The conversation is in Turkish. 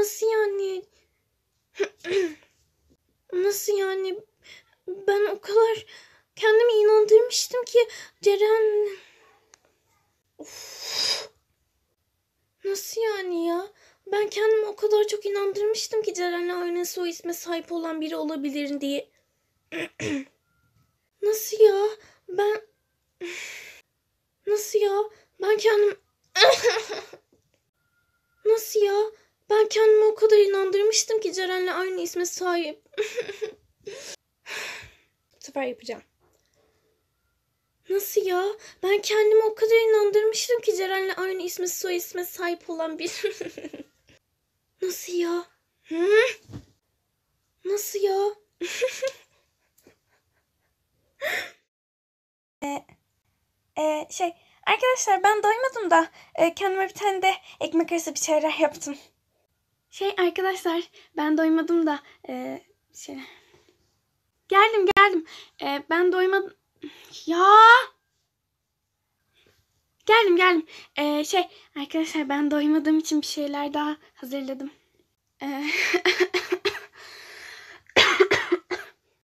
Nasıl yani? Nasıl yani? Ben o kadar kendimi inandırmıştım ki Ceren... Nasıl yani ya? Ben kendimi o kadar çok inandırmıştım ki Ceren'le aynı soy isme sahip olan biri olabilir diye. Nasıl ya? Ben... Nasıl ya? Ben kendim... Nasıl ya? Sanmıştım ki Ceren'le aynı isme sahip. Bu sefer yapacağım. Nasıl ya? Ben kendimi o kadar inandırmıştım ki Ceren'le aynı isme soy isme sahip olan bir. Nasıl ya? Nasıl ya? Ee e, şey arkadaşlar ben doymadım da e, kendime bir tane de ekmek arası bir şeyler yaptım. Şey arkadaşlar ben doymadım da e, şey. Geldim geldim. E, ben doymadım. Ya. Geldim geldim. E, şey arkadaşlar ben doymadığım için bir şeyler daha hazırladım. E,